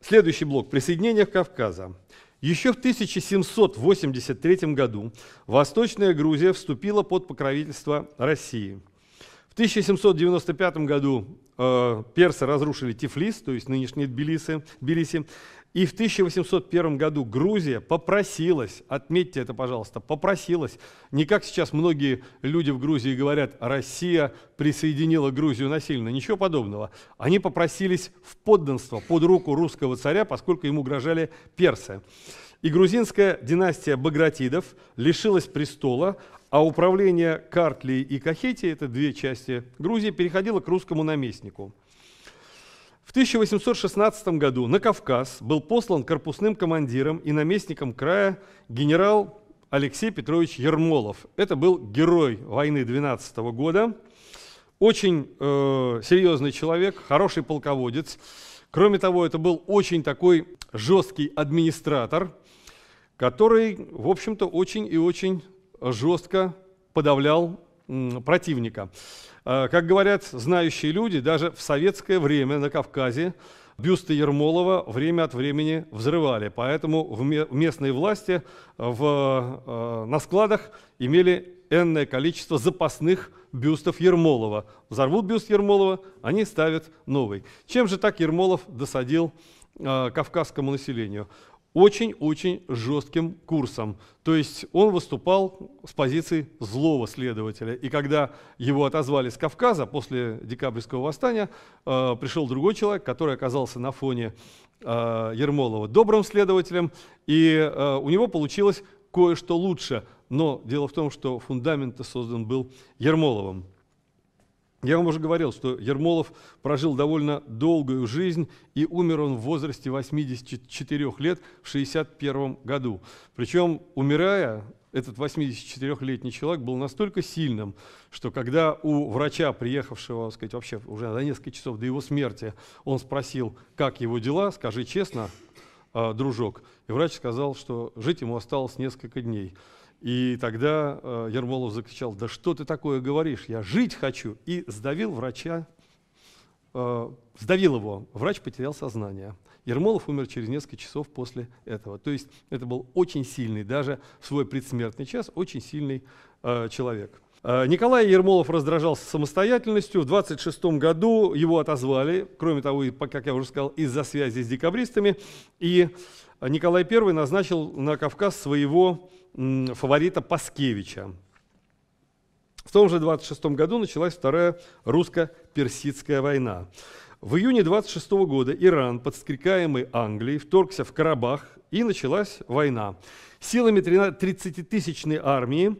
Следующий блок – присоединение Кавказа. Еще в 1783 году Восточная Грузия вступила под покровительство России. В 1795 году э, персы разрушили Тифлис, то есть нынешние Тбилиси, Тбилиси и в 1801 году Грузия попросилась, отметьте это, пожалуйста, попросилась, не как сейчас многие люди в Грузии говорят, Россия присоединила Грузию насильно, ничего подобного. Они попросились в подданство под руку русского царя, поскольку ему угрожали персы. И грузинская династия Багратидов лишилась престола, а управление Картлии и Кахетии, это две части Грузии, переходило к русскому наместнику – в 1816 году на Кавказ был послан корпусным командиром и наместником края генерал Алексей Петрович Ермолов. Это был герой войны 12 года, очень э, серьезный человек, хороший полководец. Кроме того, это был очень такой жесткий администратор, который, в общем-то, очень и очень жестко подавлял противника. Э, как говорят знающие люди, даже в советское время на Кавказе бюсты Ермолова время от времени взрывали, поэтому местные власти э, в, э, на складах имели энное количество запасных бюстов Ермолова. Взорвут бюст Ермолова, они ставят новый. Чем же так Ермолов досадил э, кавказскому населению? очень-очень жестким курсом. То есть он выступал с позиции злого следователя. И когда его отозвали с Кавказа после декабрьского восстания, э, пришел другой человек, который оказался на фоне э, Ермолова добрым следователем, и э, у него получилось кое-что лучше. Но дело в том, что фундамент создан был Ермоловым. Я вам уже говорил, что Ермолов прожил довольно долгую жизнь, и умер он в возрасте 84 лет в 1961 году. Причем, умирая, этот 84-летний человек был настолько сильным, что когда у врача, приехавшего, сказать, вообще уже за несколько часов до его смерти, он спросил, как его дела, скажи честно, а, дружок, и врач сказал, что жить ему осталось несколько дней. И тогда э, Ермолов закричал, да что ты такое говоришь, я жить хочу. И сдавил врача, э, сдавил его, врач потерял сознание. Ермолов умер через несколько часов после этого. То есть это был очень сильный, даже в свой предсмертный час, очень сильный э, человек. Э, Николай Ермолов раздражался самостоятельностью. В 26 году его отозвали, кроме того, как я уже сказал, из-за связи с декабристами. И Николай I назначил на Кавказ своего фаворита Паскевича. В том же 26 году началась Вторая русско-персидская война. В июне 26 года Иран, подстрекаемый Англией, вторгся в Карабах, и началась война. Силами 30-тысячной армии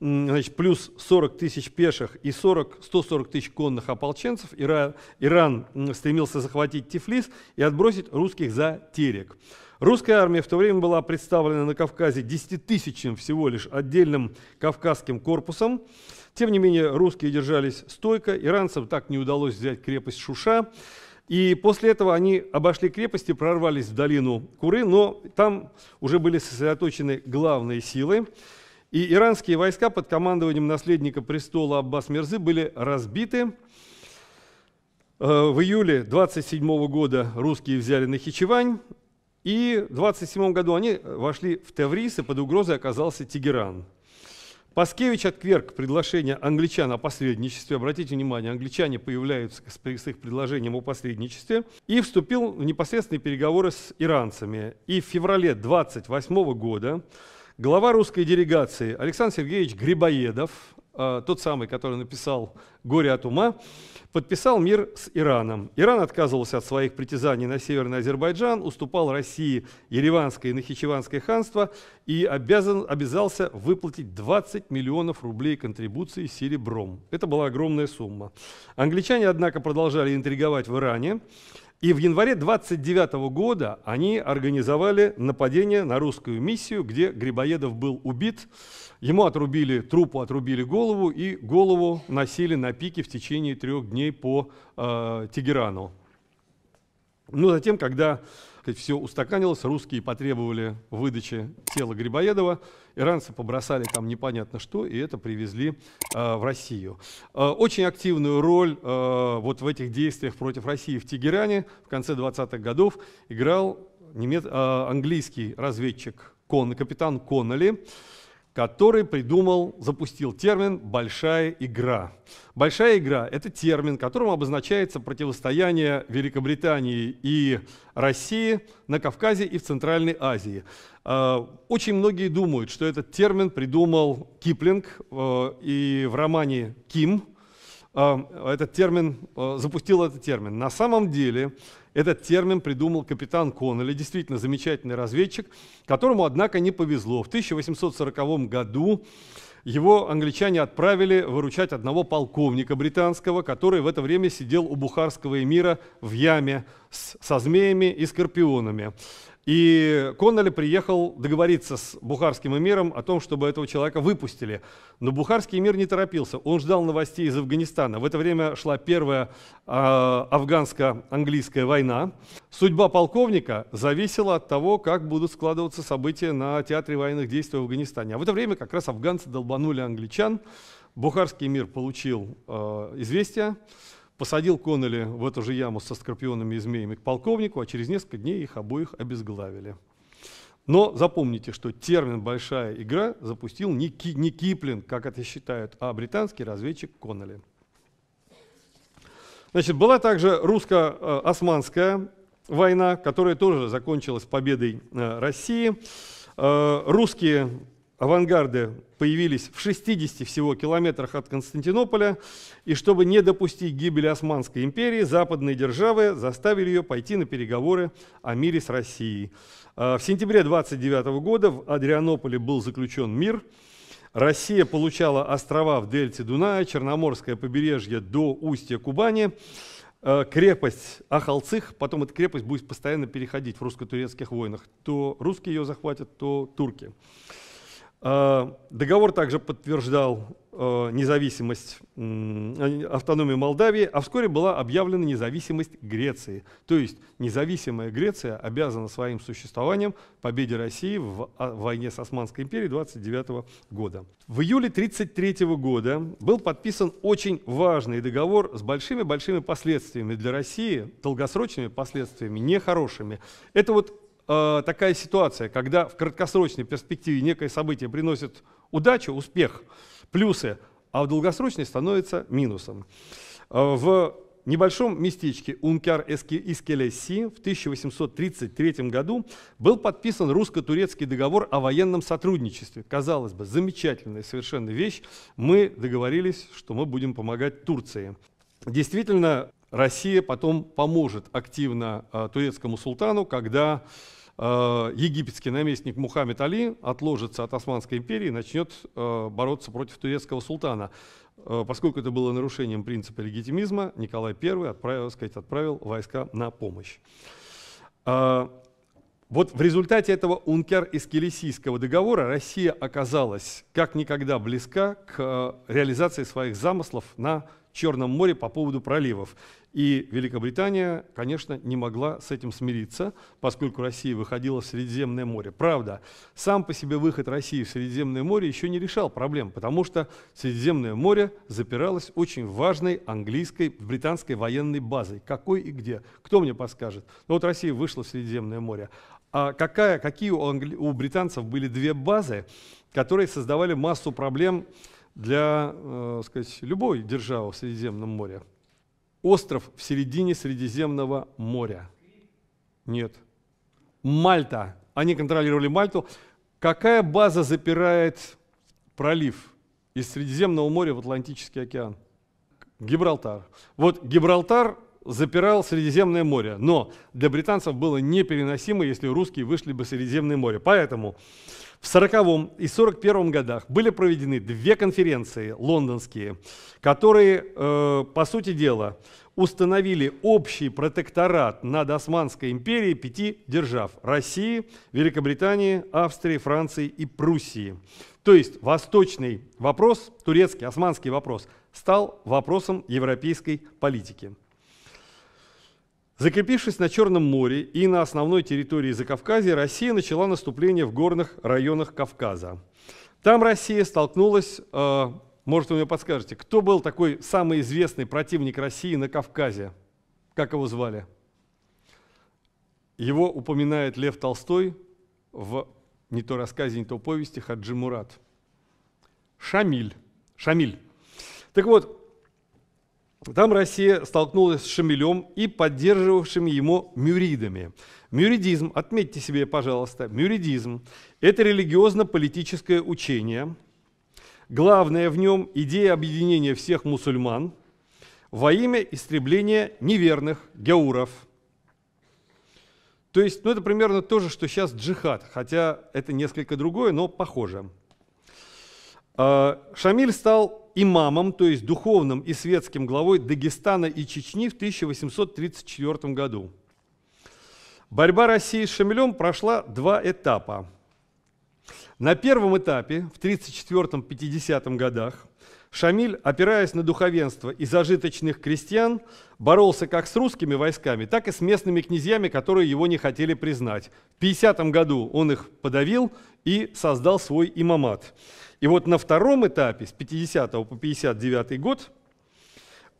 значит, плюс 40 тысяч пеших и 40, 140 тысяч конных ополченцев, Иран, Иран стремился захватить Тифлис и отбросить русских за терек. Русская армия в то время была представлена на Кавказе 10-тысячным всего лишь отдельным кавказским корпусом. Тем не менее, русские держались стойко, иранцам так не удалось взять крепость Шуша. И после этого они обошли крепости, прорвались в долину Куры, но там уже были сосредоточены главные силы и иранские войска под командованием наследника престола Аббас Мирзы были разбиты. Э, в июле 27 года русские взяли Нахичевань, и в 27 году они вошли в Тевриз, и под угрозой оказался Тегеран. Паскевич отверг предложение англичан о посредничестве. Обратите внимание, англичане появляются с их предложением о посредничестве. И вступил в непосредственные переговоры с иранцами. И в феврале 28 года Глава русской делегации Александр Сергеевич Грибоедов, а, тот самый, который написал «Горе от ума», подписал мир с Ираном. Иран отказывался от своих притязаний на Северный Азербайджан, уступал России Ереванское и Нахичеванское ханство и обязан, обязался выплатить 20 миллионов рублей контрибуции серебром. Это была огромная сумма. Англичане, однако, продолжали интриговать в Иране. И в январе 29 года они организовали нападение на русскую миссию, где Грибоедов был убит. Ему отрубили трупу, отрубили голову, и голову носили на пике в течение трех дней по э, Тегерану. Но ну, затем, когда сказать, все устаканилось, русские потребовали выдачи тела Грибоедова, иранцы побросали там непонятно что, и это привезли э, в Россию. Э, очень активную роль э, вот в этих действиях против России в Тегеране в конце 20-х годов играл немец, э, английский разведчик, кон, капитан Конноли, который придумал, запустил термин «большая игра». Большая игра – это термин, которым обозначается противостояние Великобритании и России на Кавказе и в Центральной Азии. А, очень многие думают, что этот термин придумал Киплинг э, и в романе «Ким», а, этот термин, э, запустил этот термин. На самом деле этот термин придумал капитан Коннелли, действительно замечательный разведчик, которому, однако, не повезло. В 1840 году его англичане отправили выручать одного полковника британского, который в это время сидел у бухарского эмира в яме с, со змеями и скорпионами. И Конноли приехал договориться с бухарским эмиром о том, чтобы этого человека выпустили. Но бухарский эмир не торопился, он ждал новостей из Афганистана. В это время шла первая э, афганско-английская война. Судьба полковника зависела от того, как будут складываться события на театре военных действий в Афганистане. А в это время как раз афганцы долбанули англичан. Бухарский эмир получил э, известия. известие посадил Коннелли в эту же яму со скорпионами и змеями к полковнику, а через несколько дней их обоих обезглавили. Но запомните, что термин «большая игра» запустил не, Ки, не Киплинг, как это считают, а британский разведчик Коннелли. Значит, была также русско-османская война, которая тоже закончилась победой э, России. Э, русские авангарды появились в 60 всего километрах от Константинополя, и чтобы не допустить гибели Османской империи, западные державы заставили ее пойти на переговоры о мире с Россией. А, в сентябре 29 года в Адрианополе был заключен мир. Россия получала острова в дельте Дуная, Черноморское побережье до устья Кубани а, крепость Ахалцих, потом эта крепость будет постоянно переходить в русско-турецких войнах. То русские ее захватят, то турки. А, договор также подтверждал а, независимость, автономии Молдавии, а вскоре была объявлена независимость Греции. То есть независимая Греция обязана своим существованием победе России в а, войне с Османской империей 29 года. В июле 1933 года был подписан очень важный договор с большими-большими последствиями для России, долгосрочными последствиями, нехорошими. Это вот Э, такая ситуация, когда в краткосрочной перспективе некое событие приносит удачу, успех, плюсы, а в долгосрочной становится минусом. Э, в небольшом местечке Ункяр Искелеси в 1833 году был подписан русско-турецкий договор о военном сотрудничестве. Казалось бы, замечательная совершенно вещь. Мы договорились, что мы будем помогать Турции. Действительно, Россия потом поможет активно э, турецкому султану, когда э, египетский наместник Мухаммед Али отложится от Османской империи и начнет э, бороться против турецкого султана. Э, поскольку это было нарушением принципа легитимизма, Николай I отправил, сказать, отправил войска на помощь. Э, вот в результате этого Ункер из Келесийского договора Россия оказалась как никогда близка к э, реализации своих замыслов на Черном море по поводу проливов. И Великобритания, конечно, не могла с этим смириться, поскольку Россия выходила в Средиземное море. Правда, сам по себе выход России в Средиземное море еще не решал проблем, потому что Средиземное море запиралось очень важной английской, британской военной базой. Какой и где? Кто мне подскажет? Ну вот Россия вышла в Средиземное море. А какая, какие у, англи... у британцев были две базы, которые создавали массу проблем для э, сказать, любой державы в Средиземном море. Остров в середине Средиземного моря. Нет. Мальта. Они контролировали Мальту. Какая база запирает пролив из Средиземного моря в Атлантический океан? Гибралтар. Вот Гибралтар запирал Средиземное море, но для британцев было непереносимо, если русские вышли бы в Средиземное море. Поэтому в 40 и 41 годах были проведены две конференции лондонские, которые, э, по сути дела, установили общий протекторат над Османской империей пяти держав – России, Великобритании, Австрии, Франции и Пруссии. То есть восточный вопрос, турецкий, османский вопрос, стал вопросом европейской политики. Закрепившись на Черном море и на основной территории Закавказья, Россия начала наступление в горных районах Кавказа. Там Россия столкнулась, э, может, вы мне подскажете, кто был такой самый известный противник России на Кавказе? Как его звали? Его упоминает Лев Толстой в не то рассказе, не то повести Хаджи Мурат. Шамиль. Шамиль. Так вот, там Россия столкнулась с Шамилем и поддерживавшими его мюридами. Мюридизм, отметьте себе, пожалуйста, мюридизм – это религиозно-политическое учение. Главное в нем – идея объединения всех мусульман во имя истребления неверных, геуров. То есть, ну это примерно то же, что сейчас джихад, хотя это несколько другое, но похоже. А, Шамиль стал имамом, то есть духовным и светским главой Дагестана и Чечни в 1834 году. Борьба России с Шамилем прошла два этапа. На первом этапе, в 1934-50 годах, Шамиль, опираясь на духовенство и зажиточных крестьян, боролся как с русскими войсками, так и с местными князьями, которые его не хотели признать. В 50 году он их подавил и создал свой имамат. И вот на втором этапе, с 50 по 59 год,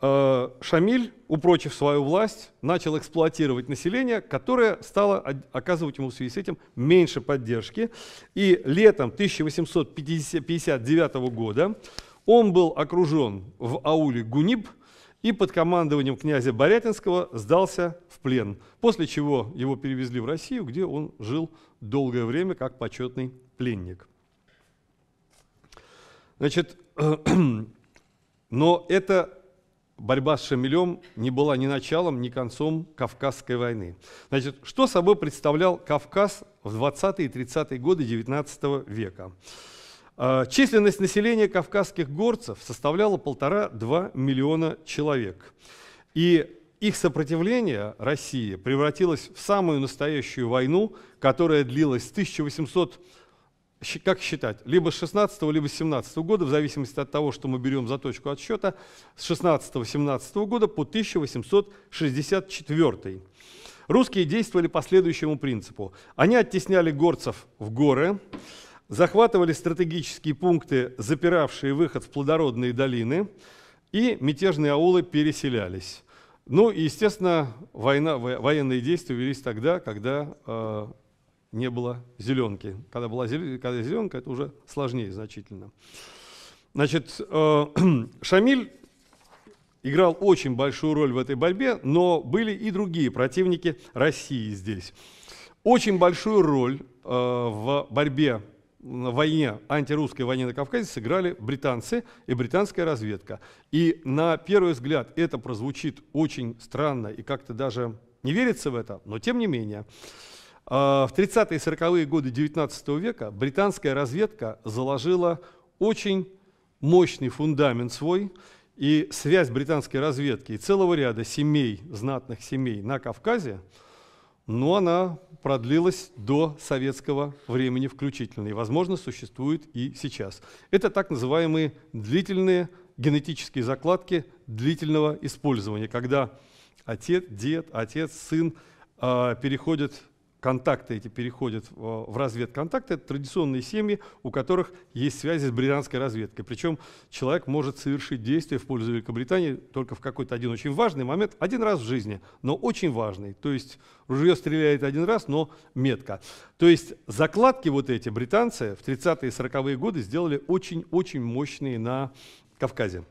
э, Шамиль, упрочив свою власть, начал эксплуатировать население, которое стало оказывать ему в связи с этим меньше поддержки. И летом 1859 года он был окружен в ауле Гуниб и под командованием князя Борятинского сдался в плен, после чего его перевезли в Россию, где он жил долгое время как почетный пленник. Значит, но эта борьба с Шамилем не была ни началом, ни концом Кавказской войны. Значит, что собой представлял Кавказ в 20-е и 30-е годы XIX века? А, численность населения кавказских горцев составляла полтора-два миллиона человек. И их сопротивление России превратилось в самую настоящую войну, которая длилась с 1800 как считать, либо с 16 либо с 17 года, в зависимости от того, что мы берем за точку отсчета, с 16-17 года по 1864. Русские действовали по следующему принципу. Они оттесняли горцев в горы, захватывали стратегические пункты, запиравшие выход в плодородные долины, и мятежные аулы переселялись. Ну и, естественно, война, военные действия велись тогда, когда э, не было зеленки. Когда была зеленка, это уже сложнее значительно. Значит, э, Шамиль играл очень большую роль в этой борьбе, но были и другие противники России здесь. Очень большую роль э, в борьбе в войне, антирусской войне на Кавказе сыграли британцы и британская разведка. И на первый взгляд это прозвучит очень странно и как-то даже не верится в это, но тем не менее. А, в 30-е и 40-е годы XIX века британская разведка заложила очень мощный фундамент свой, и связь британской разведки и целого ряда семей, знатных семей на Кавказе, но ну, она продлилась до советского времени включительно, и, возможно, существует и сейчас. Это так называемые длительные генетические закладки длительного использования, когда отец, дед, отец, сын э, переходят контакты эти переходят в разведконтакты, это традиционные семьи, у которых есть связи с британской разведкой. Причем человек может совершить действие в пользу Великобритании только в какой-то один очень важный момент, один раз в жизни, но очень важный. То есть ружье стреляет один раз, но метко. То есть закладки вот эти британцы в 30-е и 40-е годы сделали очень-очень мощные на Кавказе.